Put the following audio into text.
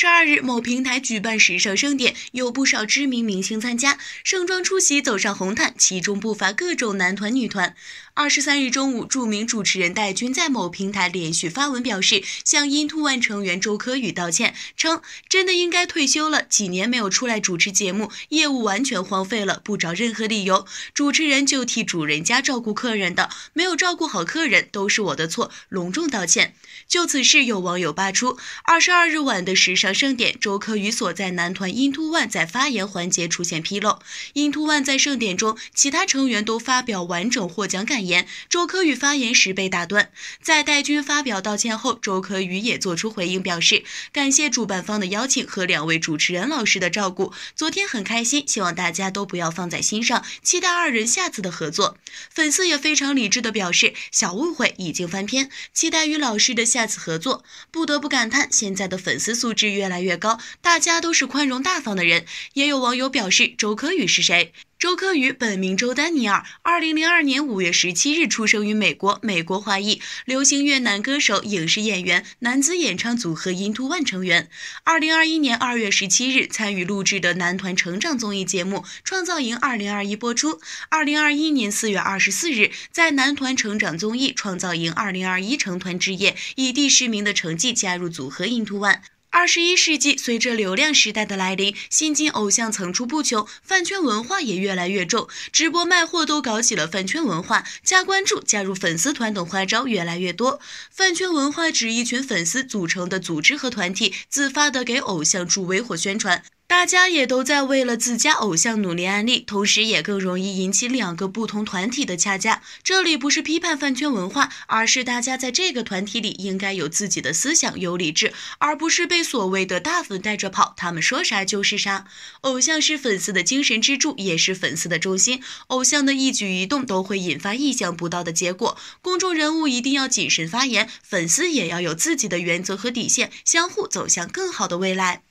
十二日，某平台举办时尚盛典，有不少知名明星参加，盛装出席，走上红毯，其中不乏各种男团女团。二十三日中午，著名主持人戴军在某平台连续发文表示，向 i n t o One 成员周柯宇道歉，称真的应该退休了，几年没有出来主持节目，业务完全荒废了，不找任何理由，主持人就替主人家照顾客人的，没有照顾好客人都是我的错，隆重道歉。就此事，有网友扒出二十二日晚的时尚。盛典，周柯宇所在男团 i n t o One 在发言环节出现纰漏。i n t o One 在盛典中，其他成员都发表完整获奖感言，周柯宇发言时被打断。在戴军发表道歉后，周柯宇也做出回应，表示感谢主办方的邀请和两位主持人老师的照顾。昨天很开心，希望大家都不要放在心上，期待二人下次的合作。粉丝也非常理智的表示，小误会已经翻篇，期待与老师的下次合作。不得不感叹，现在的粉丝素质。越来越高，大家都是宽容大方的人。也有网友表示：“周柯宇是谁？”周柯宇本名周丹尼尔，二零零二年五月十七日出生于美国，美国华裔，流行乐男歌手、影视演员、男子演唱组合 i n t o One 成员。二零二一年二月十七日参与录制的男团成长综艺节目《创造营二零二一》播出。二零二一年四月二十四日，在男团成长综艺《创造营二零二一》成团之夜，以第十名的成绩加入组合 i n t o One。二十一世纪，随着流量时代的来临，新晋偶像层出不穷，饭圈文化也越来越重。直播卖货都搞起了饭圈文化，加关注、加入粉丝团等花招越来越多。饭圈文化指一群粉丝组成的组织和团体，自发的给偶像助威或宣传。大家也都在为了自家偶像努力安利，同时也更容易引起两个不同团体的掐架。这里不是批判饭圈文化，而是大家在这个团体里应该有自己的思想、有理智，而不是被所谓的大粉带着跑，他们说啥就是啥。偶像是粉丝的精神支柱，也是粉丝的中心，偶像的一举一动都会引发意想不到的结果。公众人物一定要谨慎发言，粉丝也要有自己的原则和底线，相互走向更好的未来。